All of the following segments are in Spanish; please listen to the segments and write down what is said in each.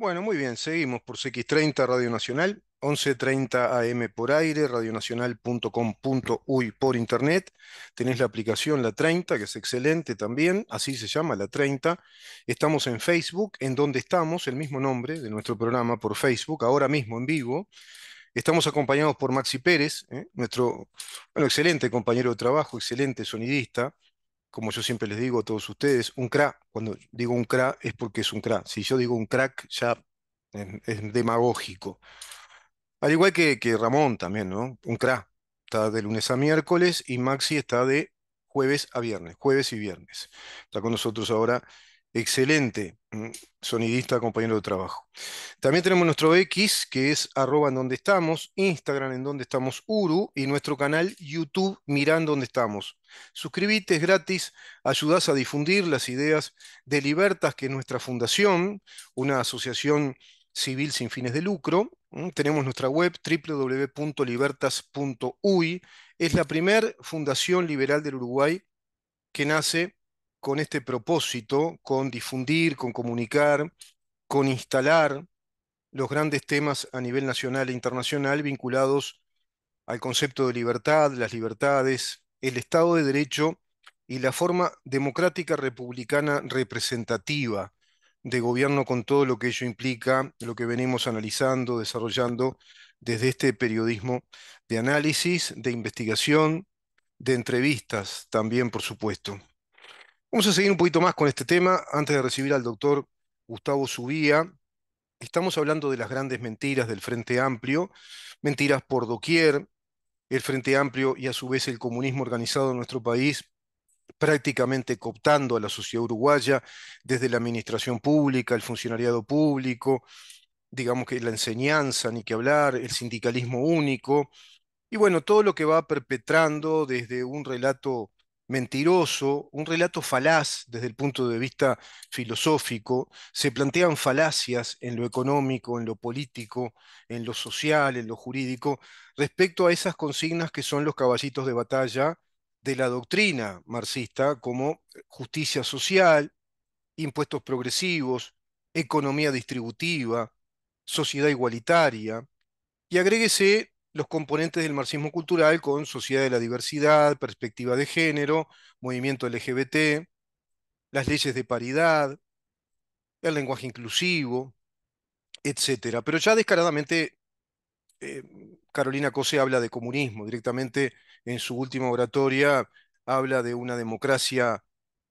Bueno, muy bien, seguimos por CX30 Radio Nacional, 11.30 AM por aire, radionacional.com.uy por internet. Tenés la aplicación La 30, que es excelente también, así se llama La 30. Estamos en Facebook, en donde estamos, el mismo nombre de nuestro programa por Facebook, ahora mismo en vivo. Estamos acompañados por Maxi Pérez, ¿eh? nuestro excelente compañero de trabajo, excelente sonidista, como yo siempre les digo a todos ustedes, un crack, cuando digo un crack es porque es un crack. Si yo digo un crack, ya es, demagógico. Al igual que, que, Ramón también, ¿no? Un crack. Está de lunes a miércoles y Maxi está de jueves a viernes, jueves y viernes. Está con nosotros ahora excelente mm, sonidista, compañero de trabajo. También tenemos nuestro X, que es arroba en donde estamos, Instagram en donde estamos Uru y nuestro canal YouTube Miran donde estamos. Suscribite, es gratis, ayudás a difundir las ideas de Libertas, que es nuestra fundación, una asociación civil sin fines de lucro. Mm, tenemos nuestra web www.libertas.uy. Es la primera fundación liberal del Uruguay que nace con este propósito, con difundir, con comunicar, con instalar los grandes temas a nivel nacional e internacional vinculados al concepto de libertad, las libertades, el Estado de Derecho y la forma democrática republicana representativa de gobierno con todo lo que ello implica, lo que venimos analizando, desarrollando desde este periodismo de análisis, de investigación, de entrevistas también, por supuesto. Vamos a seguir un poquito más con este tema antes de recibir al doctor Gustavo Subía. Estamos hablando de las grandes mentiras del Frente Amplio, mentiras por doquier. El Frente Amplio y a su vez el comunismo organizado en nuestro país prácticamente cooptando a la sociedad uruguaya desde la administración pública, el funcionariado público, digamos que la enseñanza, ni que hablar, el sindicalismo único, y bueno, todo lo que va perpetrando desde un relato mentiroso, un relato falaz desde el punto de vista filosófico, se plantean falacias en lo económico, en lo político, en lo social, en lo jurídico, respecto a esas consignas que son los caballitos de batalla de la doctrina marxista, como justicia social, impuestos progresivos, economía distributiva, sociedad igualitaria, y agréguese los componentes del marxismo cultural con sociedad de la diversidad, perspectiva de género, movimiento LGBT, las leyes de paridad, el lenguaje inclusivo, etc. Pero ya descaradamente, eh, Carolina Cose habla de comunismo, directamente en su última oratoria habla de una democracia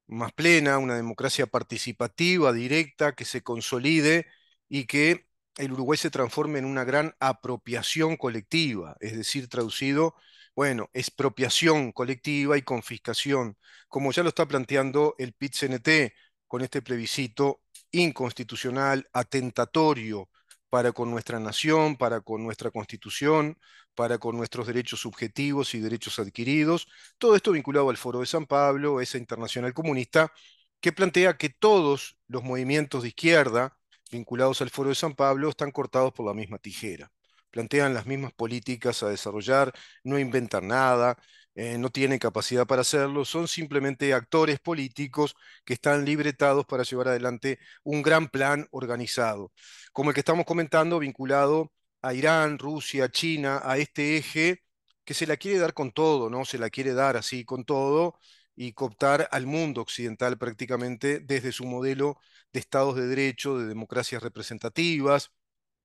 más plena, una democracia participativa, directa, que se consolide y que el Uruguay se transforme en una gran apropiación colectiva, es decir, traducido, bueno, expropiación colectiva y confiscación, como ya lo está planteando el PIT-CNT con este plebiscito inconstitucional, atentatorio para con nuestra nación, para con nuestra constitución, para con nuestros derechos subjetivos y derechos adquiridos, todo esto vinculado al Foro de San Pablo, esa internacional comunista, que plantea que todos los movimientos de izquierda, vinculados al Foro de San Pablo están cortados por la misma tijera. Plantean las mismas políticas a desarrollar, no inventan nada, eh, no tienen capacidad para hacerlo, son simplemente actores políticos que están libretados para llevar adelante un gran plan organizado, como el que estamos comentando, vinculado a Irán, Rusia, China, a este eje que se la quiere dar con todo, ¿no? Se la quiere dar así con todo y cooptar al mundo occidental prácticamente desde su modelo de estados de derecho, de democracias representativas,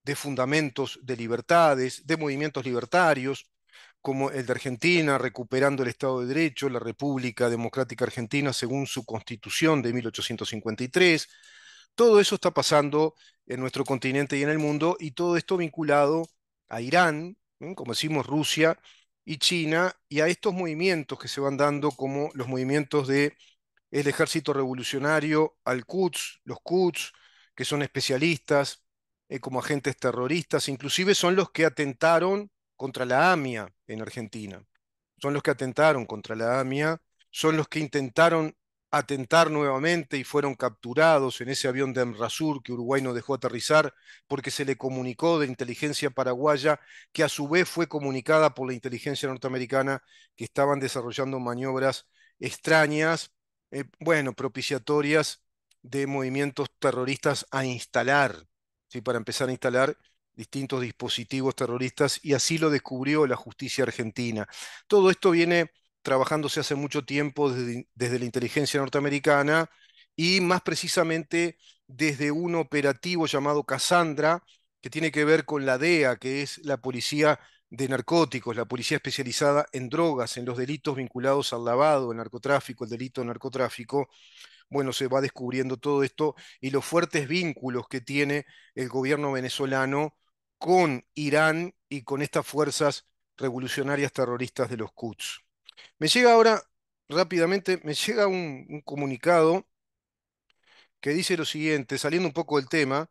de fundamentos de libertades, de movimientos libertarios, como el de Argentina, recuperando el Estado de Derecho, la República Democrática Argentina según su constitución de 1853. Todo eso está pasando en nuestro continente y en el mundo, y todo esto vinculado a Irán, como decimos, Rusia y China y a estos movimientos que se van dando como los movimientos de el ejército revolucionario al Quds, los Quds, que son especialistas eh, como agentes terroristas, inclusive son los que atentaron contra la AMIA en Argentina, son los que atentaron contra la AMIA, son los que intentaron atentar nuevamente y fueron capturados en ese avión de Amrasur que Uruguay no dejó aterrizar porque se le comunicó de inteligencia paraguaya que a su vez fue comunicada por la inteligencia norteamericana que estaban desarrollando maniobras extrañas, eh, bueno, propiciatorias de movimientos terroristas a instalar, ¿sí? para empezar a instalar distintos dispositivos terroristas y así lo descubrió la justicia argentina. Todo esto viene trabajándose hace mucho tiempo desde, la inteligencia norteamericana y más precisamente desde un operativo llamado Cassandra, que tiene que ver con la DEA, que es la policía de narcóticos, la policía especializada en drogas, en los delitos vinculados al lavado, el narcotráfico, el delito de narcotráfico. Bueno, se va descubriendo todo esto y los fuertes vínculos que tiene el gobierno venezolano con Irán y con estas fuerzas revolucionarias terroristas de los Quds. Me llega ahora, rápidamente, me llega un, comunicado que dice lo siguiente, saliendo un poco del tema,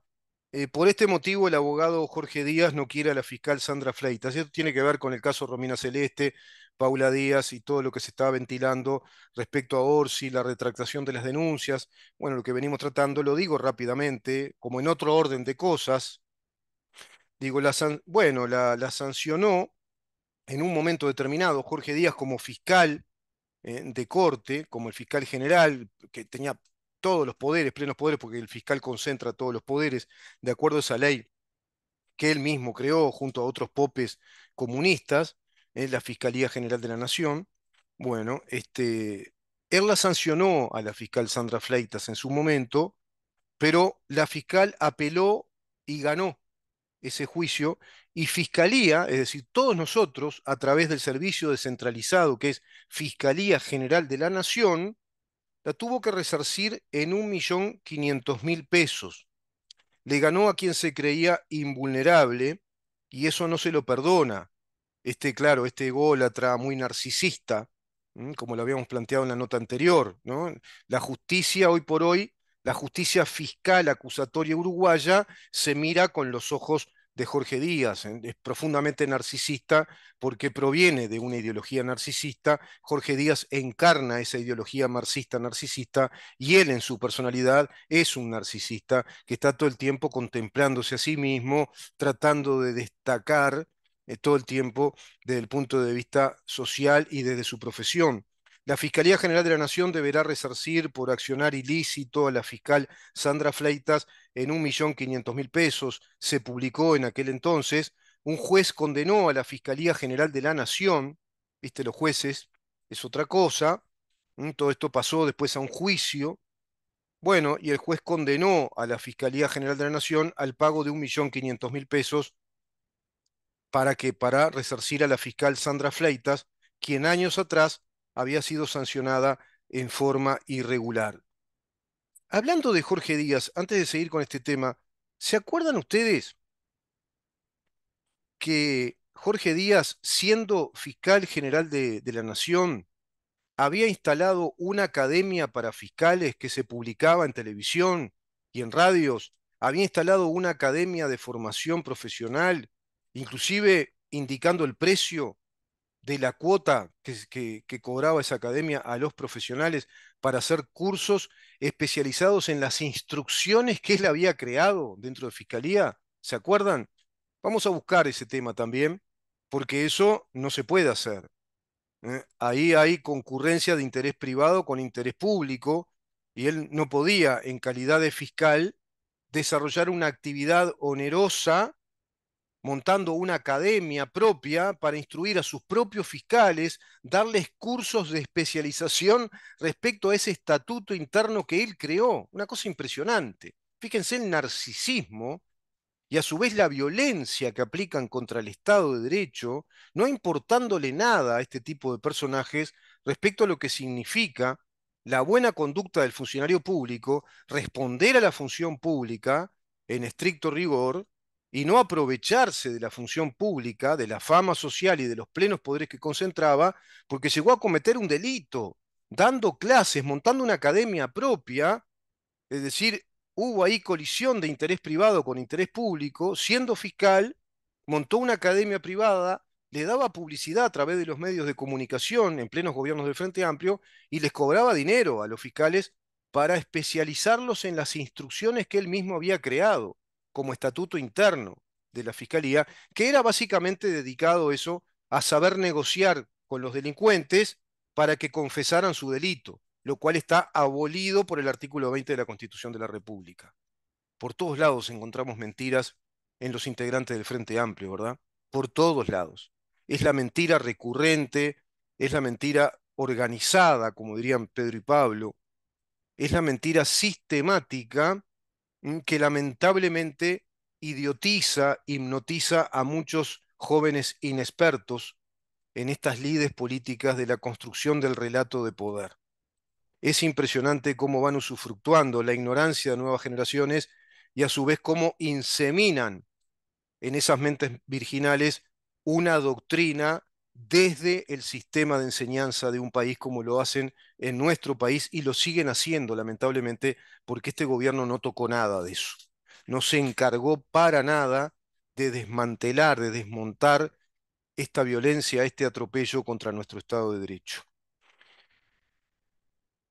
eh, por este motivo el abogado Jorge Díaz no quiere a la fiscal Sandra Fleitas. Esto tiene que ver con el caso Romina Celeste, Paula Díaz y todo lo que se estaba ventilando respecto a Orsi, la retractación de las denuncias. Bueno, lo que venimos tratando, lo digo rápidamente, como en otro orden de cosas. Digo, la bueno, la sancionó en un momento determinado, Jorge Díaz como fiscal eh, de corte, como el fiscal general, que tenía todos los poderes, plenos poderes, porque el fiscal concentra todos los poderes, de acuerdo a esa ley que él mismo creó junto a otros popes comunistas, en eh, la Fiscalía General de la Nación. Bueno, este, él la sancionó a la fiscal Sandra Fleitas en su momento, pero la fiscal apeló y ganó ese juicio y Fiscalía, es decir, todos nosotros, a través del servicio descentralizado que es Fiscalía General de la Nación, la tuvo que resarcir en 1.500.000 pesos. Le ganó a quien se creía invulnerable y eso no se lo perdona. Este, claro, este ególatra muy narcisista, como lo habíamos planteado en la nota anterior, ¿no? La justicia hoy por hoy, la justicia fiscal acusatoria uruguaya se mira con los ojos de Jorge Díaz, es profundamente narcisista porque proviene de una ideología narcisista, Jorge Díaz encarna esa ideología marxista narcisista y él en su personalidad es un narcisista que está todo el tiempo contemplándose a sí mismo, tratando de destacar eh, todo el tiempo desde el punto de vista social y desde su profesión. La Fiscalía General de la Nación deberá resarcir por accionar ilícito a la fiscal Sandra Fleitas en mil pesos. Se publicó en aquel entonces. Un juez condenó a la Fiscalía General de la Nación, viste, los jueces, es otra cosa. Todo esto pasó después a un juicio. Bueno, y el juez condenó a la Fiscalía General de la Nación al pago de 1.500.000 pesos para que para resarcir a la fiscal Sandra Fleitas, quien años atrás había sido sancionada en forma irregular. Hablando de Jorge Díaz, antes de seguir con este tema, ¿se acuerdan ustedes que Jorge Díaz, siendo fiscal general de, la Nación, había instalado una academia para fiscales que se publicaba en televisión y en radios, había instalado una academia de formación profesional, inclusive indicando el precio de la cuota que, cobraba esa academia a los profesionales para hacer cursos especializados en las instrucciones que él había creado dentro de Fiscalía. ¿Se acuerdan? Vamos a buscar ese tema también, porque eso no se puede hacer. ¿eh? Ahí hay concurrencia de interés privado con interés público, y él no podía, en calidad de fiscal, desarrollar una actividad onerosa montando una academia propia para instruir a sus propios fiscales, darles cursos de especialización respecto a ese estatuto interno que él creó. Una cosa impresionante. Fíjense el narcisismo y a su vez la violencia que aplican contra el Estado de Derecho, no importándole nada a este tipo de personajes respecto a lo que significa la buena conducta del funcionario público, responder a la función pública en estricto rigor y no aprovecharse de la función pública, de la fama social y de los plenos poderes que concentraba, porque llegó a cometer un delito, dando clases, montando una academia propia, es decir, hubo ahí colisión de interés privado con interés público, siendo fiscal, montó una academia privada, le daba publicidad a través de los medios de comunicación en plenos gobiernos del Frente Amplio y les cobraba dinero a los fiscales para especializarlos en las instrucciones que él mismo había creado como estatuto interno de la Fiscalía, que era básicamente dedicado eso a saber negociar con los delincuentes para que confesaran su delito, lo cual está abolido por el artículo 20 de la Constitución de la República. Por todos lados encontramos mentiras en los integrantes del Frente Amplio, ¿verdad? Por todos lados. Es la mentira recurrente, es la mentira organizada, como dirían Pedro y Pablo, es la mentira sistemática Mm, que lamentablemente idiotiza, hipnotiza a muchos jóvenes inexpertos en estas lides políticas de la construcción del relato de poder. Es impresionante cómo van usufructuando la ignorancia de nuevas generaciones y a su vez cómo inseminan en esas mentes virginales una doctrina desde el sistema de enseñanza de un país como lo hacen en nuestro país y lo siguen haciendo, lamentablemente, porque este gobierno no tocó nada de eso. No se encargó para nada de desmantelar, de desmontar esta violencia, este atropello contra nuestro Estado de Derecho.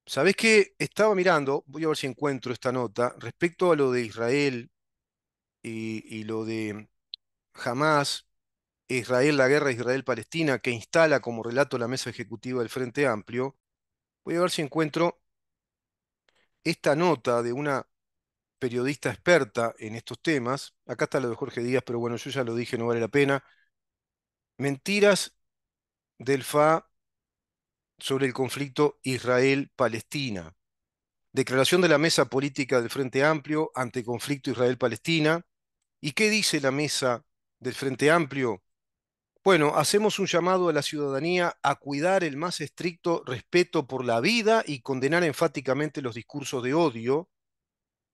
¿Sabés qué? Estaba mirando, voy a ver si encuentro esta nota, respecto a lo de Israel y, lo de Hamas, Israel, la guerra Israel-Palestina, que instala como relato la mesa ejecutiva del Frente Amplio, voy a ver si encuentro esta nota de una periodista experta en estos temas. Acá está lo de Jorge Díaz, pero bueno, yo ya lo dije, no vale la pena. Mentiras del FA sobre el conflicto Israel-Palestina. Declaración de la Mesa Política del Frente Amplio ante conflicto Israel-Palestina. ¿Y qué dice la Mesa del Frente Amplio? Bueno, hacemos un llamado a la ciudadanía a cuidar el más estricto respeto por la vida y condenar enfáticamente los discursos de odio.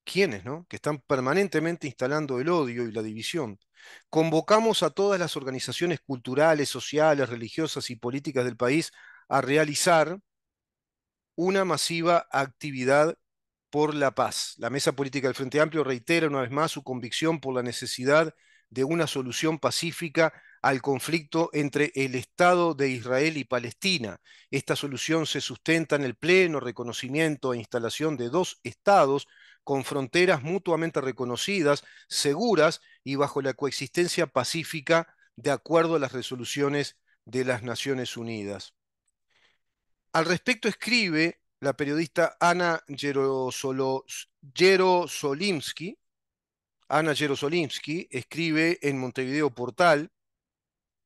¿Quiénes, no? Que están permanentemente instalando el odio y la división. Convocamos a todas las organizaciones culturales, sociales, religiosas y políticas del país a realizar una masiva actividad por la paz. La Mesa Política del Frente Amplio reitera una vez más su convicción por la necesidad de de una solución pacífica al conflicto entre el Estado de Israel y Palestina. Esta solución se sustenta en el pleno reconocimiento e instalación de dos estados con fronteras mutuamente reconocidas, seguras y bajo la coexistencia pacífica de acuerdo a las resoluciones de las Naciones Unidas. Al respecto escribe la periodista Ana Jerosolimsky, Ana Jerosolimsky escribe en Montevideo Portal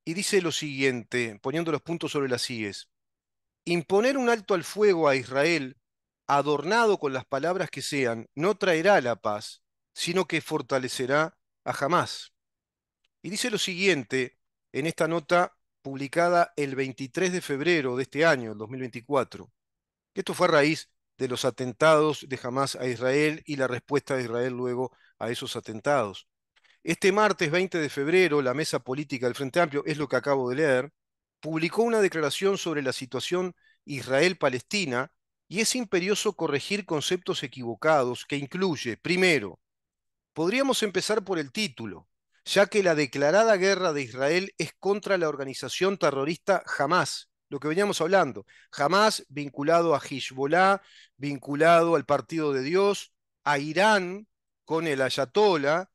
y dice lo siguiente, poniendo los puntos sobre las IES. Imponer un alto al fuego a Israel, adornado con las palabras que sean, no traerá la paz, sino que fortalecerá a Hamas. Y dice lo siguiente en esta nota publicada el 23 de febrero de este año, el 2024. Esto fue a raíz de los atentados de Hamas a Israel y la respuesta de Israel luego a esos atentados. Este martes 20 de febrero, la mesa política del Frente Amplio, es lo que acabo de leer, publicó una declaración sobre la situación Israel-Palestina y es imperioso corregir conceptos equivocados que incluye, primero, podríamos empezar por el título, ya que la declarada guerra de Israel es contra la organización terrorista Hamas, lo que veníamos hablando, Hamas vinculado a Hezbollah, vinculado al Partido de Dios, a Irán, con el Ayatollah,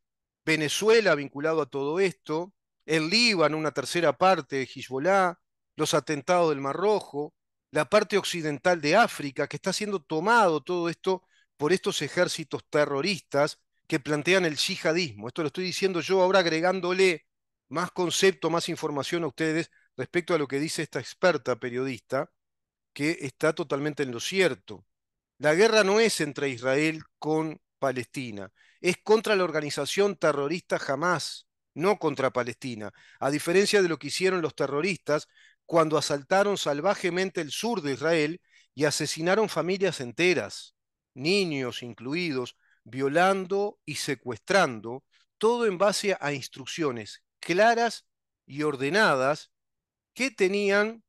Venezuela vinculado a todo esto, el Líbano, una tercera parte de Hezbollah, los atentados del Mar Rojo, la parte occidental de África, que está siendo tomado todo esto por estos ejércitos terroristas que plantean el yihadismo. Esto lo estoy diciendo yo ahora agregándole más concepto, más información a ustedes respecto a lo que dice esta experta periodista, que está totalmente en lo cierto. La guerra no es entre Israel con Palestina. Es contra la organización terrorista jamás, no contra Palestina. A diferencia de lo que hicieron los terroristas cuando asaltaron salvajemente el sur de Israel y asesinaron familias enteras, niños incluidos, violando y secuestrando, todo en base a instrucciones claras y ordenadas que tenían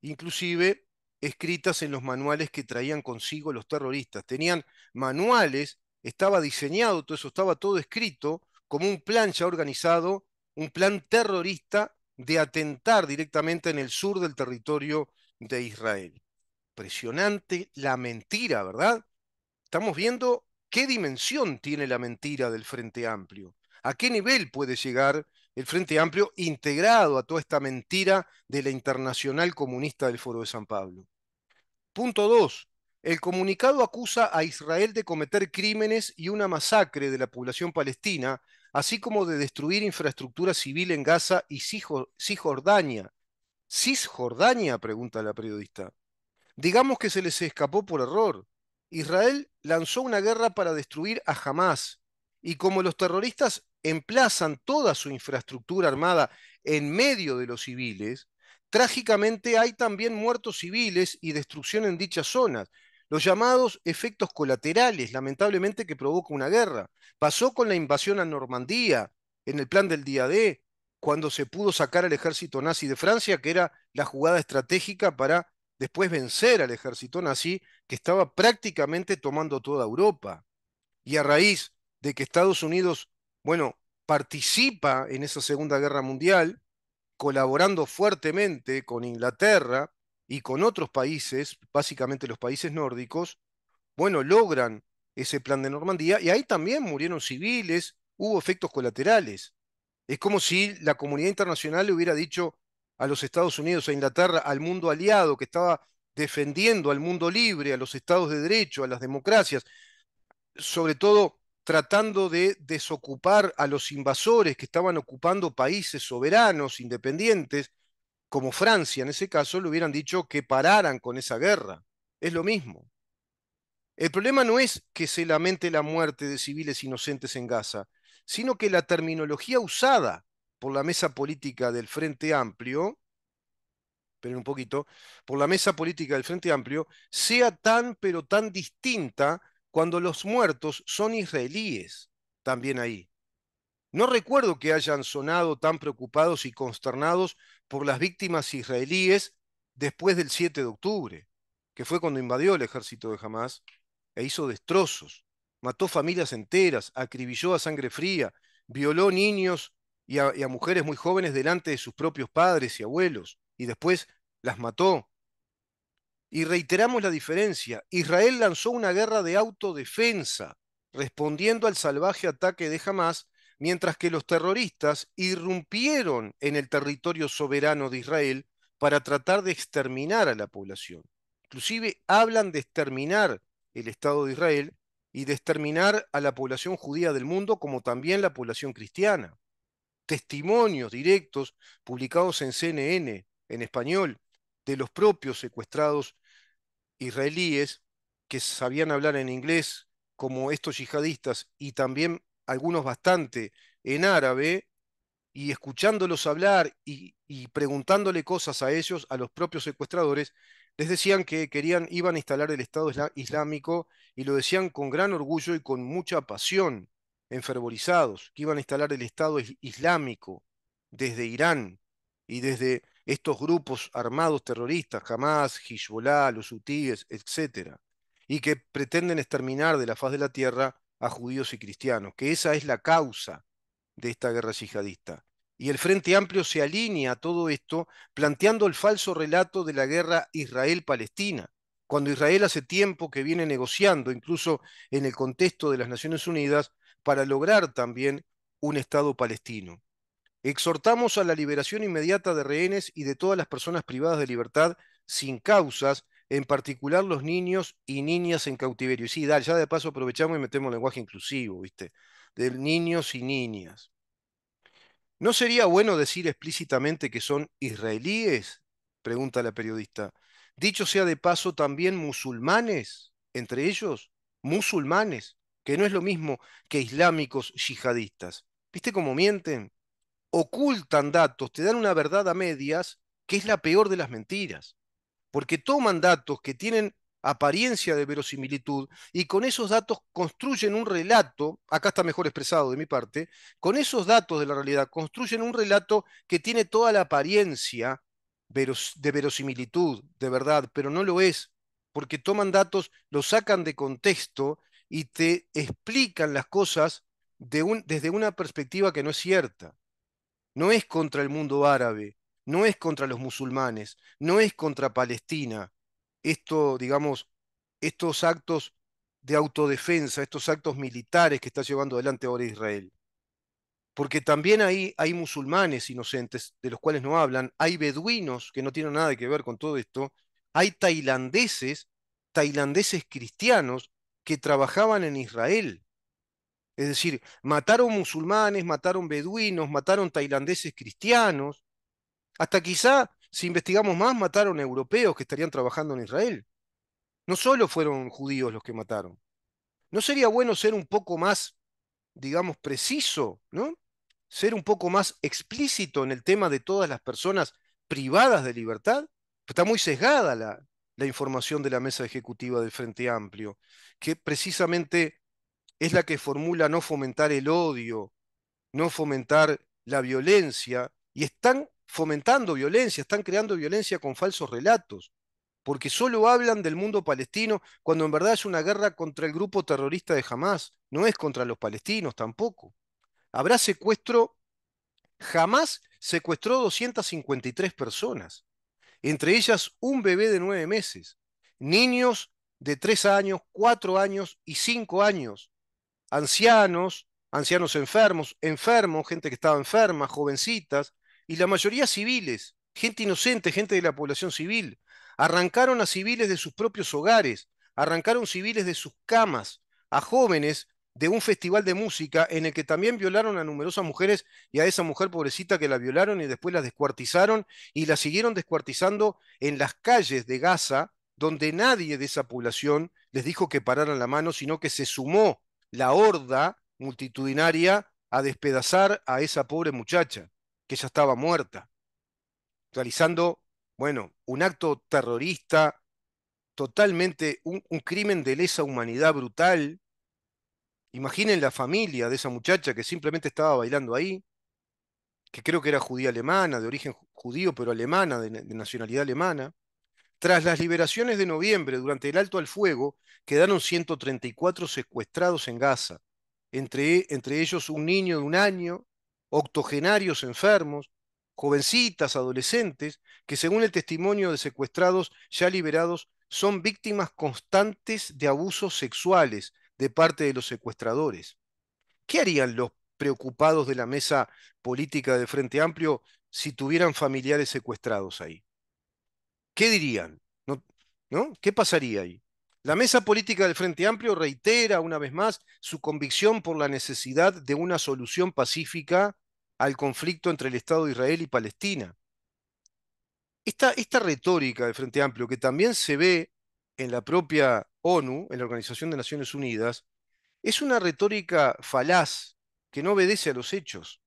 inclusive escritas en los manuales que traían consigo los terroristas. Tenían manuales, estaba diseñado todo eso, estaba todo escrito como un plan ya organizado, un plan terrorista de atentar directamente en el sur del territorio de Israel. Impresionante la mentira, ¿verdad? Estamos viendo qué dimensión tiene la mentira del Frente Amplio, a qué nivel puede llegar el Frente Amplio integrado a toda esta mentira de la Internacional Comunista del Foro de San Pablo. Punto 2. El comunicado acusa a Israel de cometer crímenes y una masacre de la población palestina, así como de destruir infraestructura civil en Gaza y Cisjordania. ¿Cisjordania? pregunta la periodista. Digamos que se les escapó por error. Israel lanzó una guerra para destruir a Hamas, y como los terroristas emplazan toda su infraestructura armada en medio de los civiles, Trágicamente hay también muertos civiles y destrucción en dichas zonas, los llamados efectos colaterales, lamentablemente, que provoca una guerra. Pasó con la invasión a Normandía, en el plan del día D, cuando se pudo sacar al ejército nazi de Francia, que era la jugada estratégica para después vencer al ejército nazi, que estaba prácticamente tomando toda Europa. Y a raíz de que Estados Unidos, bueno, participa en esa Segunda Guerra Mundial, colaborando fuertemente con Inglaterra y con otros países, básicamente los países nórdicos, bueno, logran ese plan de Normandía y ahí también murieron civiles, hubo efectos colaterales. Es como si la comunidad internacional le hubiera dicho a los Estados Unidos, a Inglaterra, al mundo aliado que estaba defendiendo al mundo libre, a los estados de derecho, a las democracias, sobre todo tratando de desocupar a los invasores que estaban ocupando países soberanos, independientes, como Francia en ese caso, le hubieran dicho que pararan con esa guerra. Es lo mismo. El problema no es que se lamente la muerte de civiles inocentes en Gaza, sino que la terminología usada por la mesa política del Frente Amplio, pero un poquito, por la mesa política del Frente Amplio, sea tan pero tan distinta cuando los muertos son israelíes también ahí. No recuerdo que hayan sonado tan preocupados y consternados por las víctimas israelíes después del 7 de octubre, que fue cuando invadió el ejército de Hamas e hizo destrozos, mató familias enteras, acribilló a sangre fría, violó niños y a mujeres muy jóvenes delante de sus propios padres y abuelos, y después las mató y reiteramos la diferencia. Israel lanzó una guerra de autodefensa, respondiendo al salvaje ataque de Hamas, mientras que los terroristas irrumpieron en el territorio soberano de Israel para tratar de exterminar a la población. Inclusive hablan de exterminar el Estado de Israel y de exterminar a la población judía del mundo como también la población cristiana. Testimonios directos publicados en CNN en español de los propios secuestrados israelíes que sabían hablar en inglés, como estos yihadistas, y también algunos bastante en árabe, y escuchándolos hablar y, preguntándole cosas a ellos, a los propios secuestradores, les decían que querían, iban a instalar el Estado Islámico y lo decían con gran orgullo y con mucha pasión, enfervorizados, que iban a instalar el Estado Islámico desde Irán y desde estos grupos armados terroristas, Hamas, Hezbollah, los hutíes, etc., y que pretenden exterminar de la faz de la tierra a judíos y cristianos, que esa es la causa de esta guerra yihadista. Y el Frente Amplio se alinea a todo esto planteando el falso relato de la guerra Israel-Palestina, cuando Israel hace tiempo que viene negociando, incluso en el contexto de las Naciones Unidas, para lograr también un Estado palestino. Exhortamos a la liberación inmediata de rehenes y de todas las personas privadas de libertad sin causas, en particular los niños y niñas en cautiverio. Y sí, dale, ya de paso aprovechamos y metemos lenguaje inclusivo, ¿viste? De niños y niñas. ¿No sería bueno decir explícitamente que son israelíes? Pregunta la periodista. Dicho sea de paso, también musulmanes, entre ellos, musulmanes, que no es lo mismo que islámicos yihadistas. ¿Viste cómo mienten? ocultan datos, te dan una verdad a medias, que es la peor de las mentiras, porque toman datos que tienen apariencia de verosimilitud y con esos datos construyen un relato, acá está mejor expresado de mi parte, con esos datos de la realidad construyen un relato que tiene toda la apariencia de verosimilitud, de verdad, pero no lo es, porque toman datos, los sacan de contexto y te explican las cosas desde una perspectiva que no es cierta no es contra el mundo árabe, no es contra los musulmanes, no es contra Palestina. Esto, digamos, estos actos de autodefensa, estos actos militares que está llevando adelante ahora Israel. Porque también ahí hay musulmanes inocentes de los cuales no hablan, hay beduinos que no tienen nada que ver con todo esto, hay tailandeses, tailandeses cristianos que trabajaban en Israel es decir, mataron musulmanes, mataron beduinos, mataron tailandeses cristianos. Hasta quizá, si investigamos más, mataron europeos que estarían trabajando en Israel. No solo fueron judíos los que mataron. ¿No sería bueno ser un poco más, digamos, preciso, ¿no? Ser un poco más explícito en el tema de todas las personas privadas de libertad? Está muy sesgada la, la información de la mesa ejecutiva del Frente Amplio, que precisamente es la que formula no fomentar el odio, no fomentar la violencia, y están fomentando violencia, están creando violencia con falsos relatos, porque solo hablan del mundo palestino cuando en verdad es una guerra contra el grupo terrorista de Hamas, no es contra los palestinos tampoco. Habrá secuestro, Hamas secuestró 253 personas, entre ellas un bebé de nueve meses, niños de tres años, cuatro años y cinco años, ancianos, ancianos enfermos, enfermos, gente que estaba enferma, jovencitas, y la mayoría civiles, gente inocente, gente de la población civil. Arrancaron a civiles de sus propios hogares, arrancaron civiles de sus camas, a jóvenes de un festival de música en el que también violaron a numerosas mujeres y a esa mujer pobrecita que la violaron y después la descuartizaron y la siguieron descuartizando en las calles de Gaza, donde nadie de esa población les dijo que pararan la mano, sino que se sumó la horda multitudinaria a despedazar a esa pobre muchacha, que ya estaba muerta, realizando, bueno, un acto terrorista, totalmente un, crimen de lesa humanidad brutal. Imaginen la familia de esa muchacha que simplemente estaba bailando ahí, que creo que era judía alemana, de origen judío, pero alemana, de nacionalidad alemana. Tras las liberaciones de noviembre durante el alto al fuego, quedaron 134 secuestrados en Gaza, entre, entre ellos un niño de un año, octogenarios enfermos, jovencitas, adolescentes, que según el testimonio de secuestrados ya liberados, son víctimas constantes de abusos sexuales de parte de los secuestradores. ¿Qué harían los preocupados de la mesa política de Frente Amplio si tuvieran familiares secuestrados ahí? ¿Qué dirían? ¿No? ¿Qué pasaría ahí? La mesa política del Frente Amplio reitera una vez más su convicción por la necesidad de una solución pacífica al conflicto entre el Estado de Israel y Palestina. esta retórica del Frente Amplio, que también se ve en la propia ONU, en la Organización de Naciones Unidas, es una retórica falaz que no obedece a los hechos,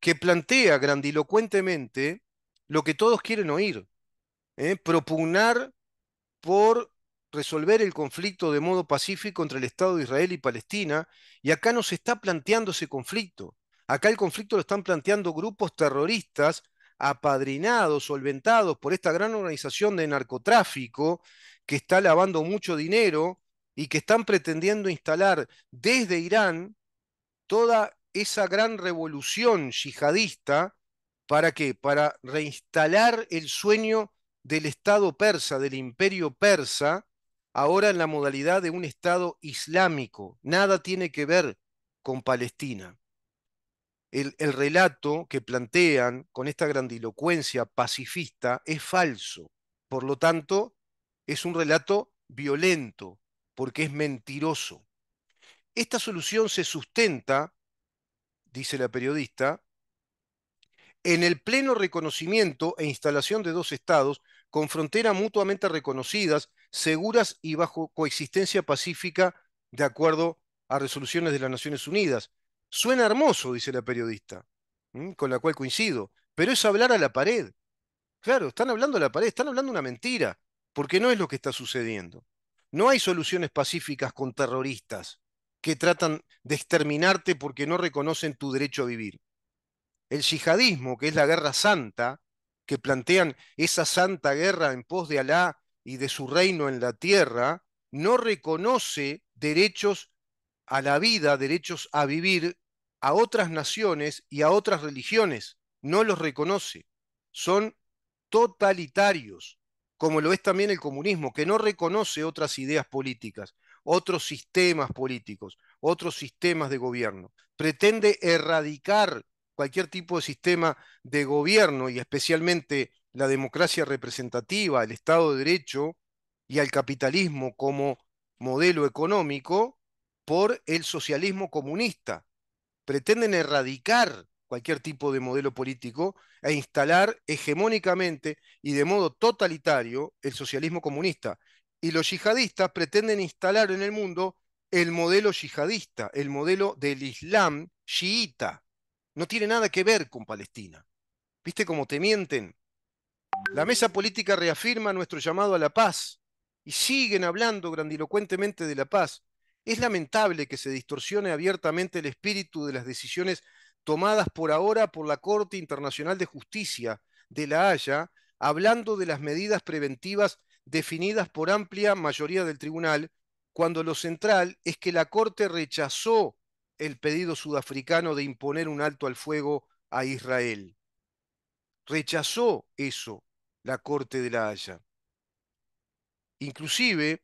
que plantea grandilocuentemente lo que todos quieren oír, ¿eh? propugnar por resolver el conflicto de modo pacífico entre el Estado de Israel y Palestina, y acá no se está planteando ese conflicto. Acá el conflicto lo están planteando grupos terroristas apadrinados, solventados por esta gran organización de narcotráfico que está lavando mucho dinero y que están pretendiendo instalar desde Irán toda esa gran revolución yihadista. ¿Para qué? Para reinstalar el sueño del Estado persa, del imperio persa, ahora en la modalidad de un Estado islámico. Nada tiene que ver con Palestina. El, relato que plantean con esta grandilocuencia pacifista es falso. Por lo tanto, es un relato violento, porque es mentiroso. Esta solución se sustenta, dice la periodista, en el pleno reconocimiento e instalación de dos estados con fronteras mutuamente reconocidas, seguras y bajo coexistencia pacífica de acuerdo a resoluciones de las Naciones Unidas. Suena hermoso, dice la periodista, con la cual coincido, pero es hablar a la pared. Claro, están hablando a la pared, están hablando una mentira, porque no es lo que está sucediendo. No hay soluciones pacíficas con terroristas que tratan de exterminarte porque no reconocen tu derecho a vivir. El yihadismo, que es la guerra santa, que plantean esa santa guerra en pos de Alá y de su reino en la tierra, no reconoce derechos a la vida, derechos a vivir a otras naciones y a otras religiones. No los reconoce. Son totalitarios, como lo es también el comunismo, que no reconoce otras ideas políticas, otros sistemas políticos, otros sistemas de gobierno. Pretende erradicar cualquier tipo de sistema de gobierno y especialmente la democracia representativa, el Estado de Derecho y al capitalismo como modelo económico por el socialismo comunista. Pretenden erradicar cualquier tipo de modelo político e instalar hegemónicamente y de modo totalitario el socialismo comunista. Y los yihadistas pretenden instalar en el mundo el modelo yihadista, el modelo del Islam chiita, no tiene nada que ver con Palestina. ¿Viste cómo te mienten? La mesa política reafirma nuestro llamado a la paz y siguen hablando grandilocuentemente de la paz. Es lamentable que se distorsione abiertamente el espíritu de las decisiones tomadas por ahora por la Corte Internacional de Justicia de La Haya, hablando de las medidas preventivas definidas por amplia mayoría del tribunal, cuando lo central es que la Corte rechazó el pedido sudafricano de imponer un alto al fuego a Israel. Rechazó eso la Corte de la Haya. Inclusive,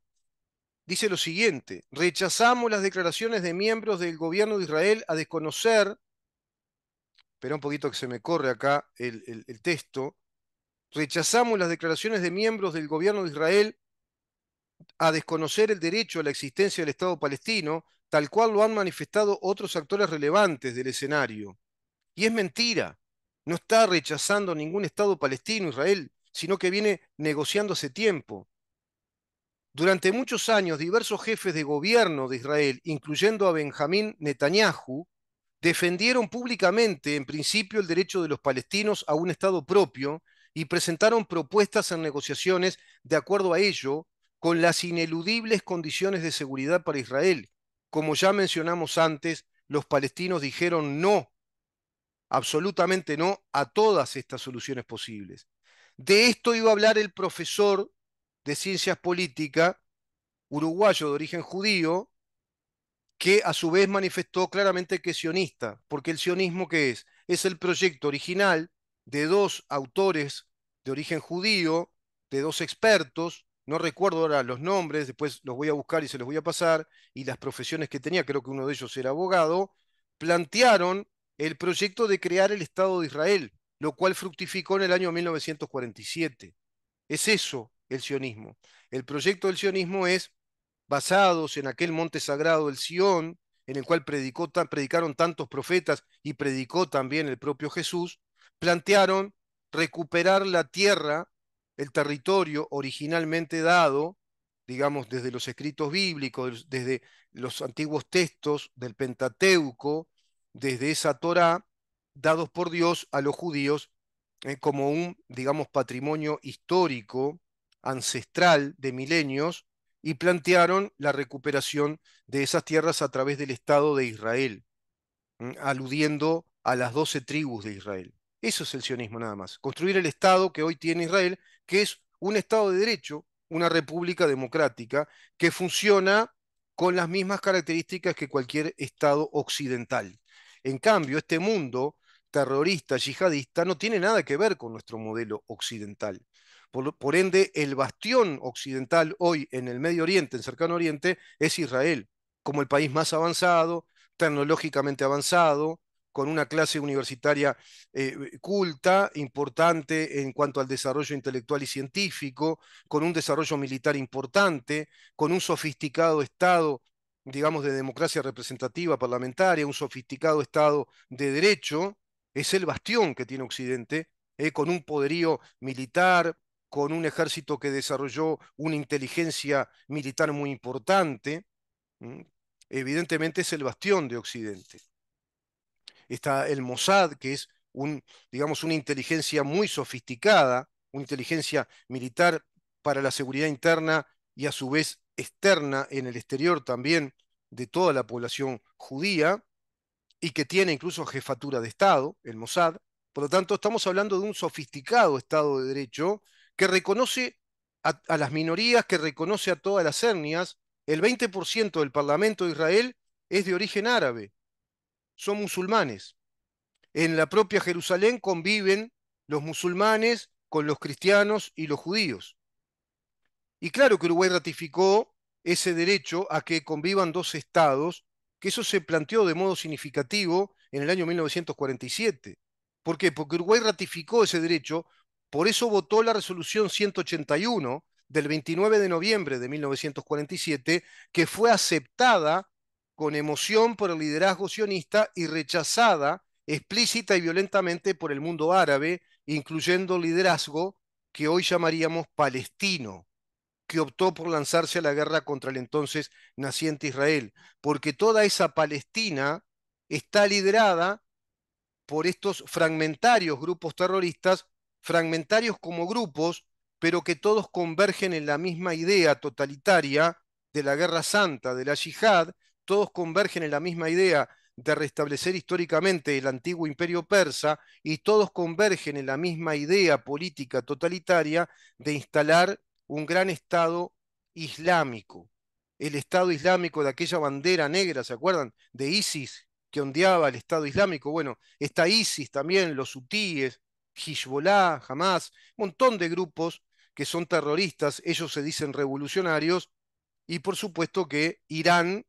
dice lo siguiente, rechazamos las declaraciones de miembros del gobierno de Israel a desconocer, espera un poquito que se me corre acá el, el texto, rechazamos las declaraciones de miembros del gobierno de Israel a desconocer el derecho a la existencia del Estado palestino tal cual lo han manifestado otros actores relevantes del escenario. Y es mentira. No está rechazando ningún Estado palestino, Israel, sino que viene negociando hace tiempo. Durante muchos años, diversos jefes de gobierno de Israel, incluyendo a Benjamín Netanyahu, defendieron públicamente, en principio, el derecho de los palestinos a un Estado propio y presentaron propuestas en negociaciones de acuerdo a ello, con las ineludibles condiciones de seguridad para Israel, como ya mencionamos antes, los palestinos dijeron no, absolutamente no, a todas estas soluciones posibles. De esto iba a hablar el profesor de ciencias políticas, uruguayo de origen judío, que a su vez manifestó claramente que es sionista, porque el sionismo que es, es el proyecto original de dos autores de origen judío, de dos expertos, no recuerdo ahora los nombres, después los voy a buscar y se los voy a pasar, y las profesiones que tenía, creo que uno de ellos era abogado, plantearon el proyecto de crear el Estado de Israel, lo cual fructificó en el año 1947. Es eso el sionismo. El proyecto del sionismo es basados en aquel monte sagrado, el Sion, en el cual predicó, predicaron tantos profetas y predicó también el propio Jesús, plantearon recuperar la tierra el territorio originalmente dado, digamos, desde los escritos bíblicos, desde los antiguos textos del Pentateuco, desde esa Torá, dados por Dios a los judíos eh, como un, digamos, patrimonio histórico, ancestral de milenios, y plantearon la recuperación de esas tierras a través del Estado de Israel, mm, aludiendo a las doce tribus de Israel. Eso es el sionismo nada más. Construir el Estado que hoy tiene Israel, que es un Estado de derecho, una república democrática, que funciona con las mismas características que cualquier Estado occidental. En cambio, este mundo terrorista, yihadista, no tiene nada que ver con nuestro modelo occidental. Por, ende, el bastión occidental hoy en el Medio Oriente, en Cercano Oriente, es Israel, como el país más avanzado, tecnológicamente avanzado, con una clase universitaria eh, culta, importante en cuanto al desarrollo intelectual y científico, con un desarrollo militar importante, con un sofisticado Estado, digamos, de democracia representativa parlamentaria, un sofisticado Estado de derecho, es el bastión que tiene Occidente, eh, con un poderío militar, con un ejército que desarrolló una inteligencia militar muy importante. Evidentemente es el bastión de Occidente está el Mossad, que es un, digamos, una inteligencia muy sofisticada, una inteligencia militar para la seguridad interna y a su vez externa en el exterior también de toda la población judía y que tiene incluso jefatura de Estado, el Mossad. Por lo tanto, estamos hablando de un sofisticado Estado de Derecho que reconoce a, a las minorías, que reconoce a todas las etnias. El 20% del Parlamento de Israel es de origen árabe son musulmanes. En la propia Jerusalén conviven los musulmanes con los cristianos y los judíos. Y claro que Uruguay ratificó ese derecho a que convivan dos estados, que eso se planteó de modo significativo en el año 1947. ¿Por qué? Porque Uruguay ratificó ese derecho, por eso votó la resolución 181 del 29 de noviembre de 1947, que fue aceptada con emoción por el liderazgo sionista y rechazada explícita y violentamente por el mundo árabe, incluyendo liderazgo que hoy llamaríamos palestino, que optó por lanzarse a la guerra contra el entonces naciente Israel, porque toda esa Palestina está liderada por estos fragmentarios grupos terroristas, fragmentarios como grupos, pero que todos convergen en la misma idea totalitaria de la guerra santa, de la yihad, todos convergen en la misma idea de restablecer históricamente el antiguo imperio persa y todos convergen en la misma idea política totalitaria de instalar un gran Estado islámico. El Estado islámico de aquella bandera negra, ¿se acuerdan? De ISIS que ondeaba el Estado islámico. Bueno, está ISIS también, los hutíes, Hezbollah, Hamas, un montón de grupos que son terroristas, ellos se dicen revolucionarios, y por supuesto que Irán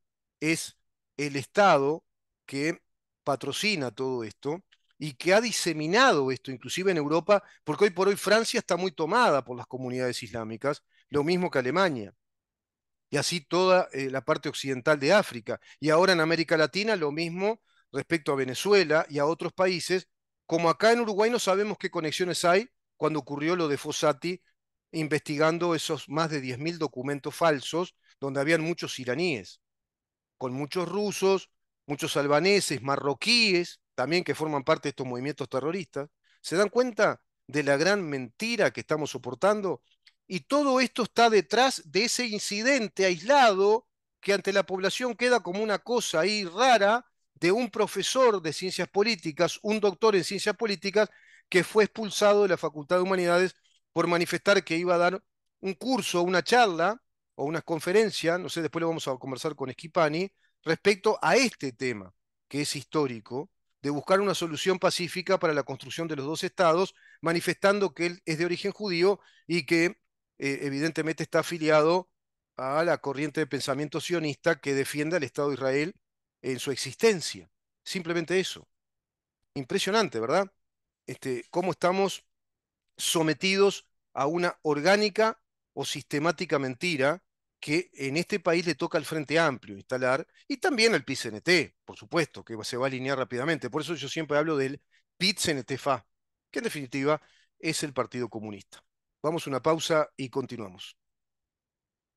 es el Estado que patrocina todo esto y que ha diseminado esto, inclusive en Europa, porque hoy por hoy Francia está muy tomada por las comunidades islámicas, lo mismo que Alemania, y así toda eh, la parte occidental de África, y ahora en América Latina lo mismo respecto a Venezuela y a otros países, como acá en Uruguay no sabemos qué conexiones hay cuando ocurrió lo de Fossati investigando esos más de 10.000 documentos falsos donde habían muchos iraníes con muchos rusos, muchos albaneses, marroquíes, también que forman parte de estos movimientos terroristas. ¿Se dan cuenta de la gran mentira que estamos soportando? Y todo esto está detrás de ese incidente aislado que ante la población queda como una cosa ahí rara de un profesor de ciencias políticas, un doctor en ciencias políticas, que fue expulsado de la Facultad de Humanidades por manifestar que iba a dar un curso, una charla una conferencia, no sé, después lo vamos a conversar con Esquipani, respecto a este tema, que es histórico, de buscar una solución pacífica para la construcción de los dos estados, manifestando que él es de origen judío y que eh, evidentemente está afiliado a la corriente de pensamiento sionista que defiende al Estado de Israel en su existencia. Simplemente eso. Impresionante, ¿verdad? Este, cómo estamos sometidos a una orgánica o sistemática mentira que en este país le toca al Frente Amplio instalar y también al pit por supuesto, que se va a alinear rápidamente. Por eso yo siempre hablo del pit que en definitiva es el Partido Comunista. Vamos a una pausa y continuamos.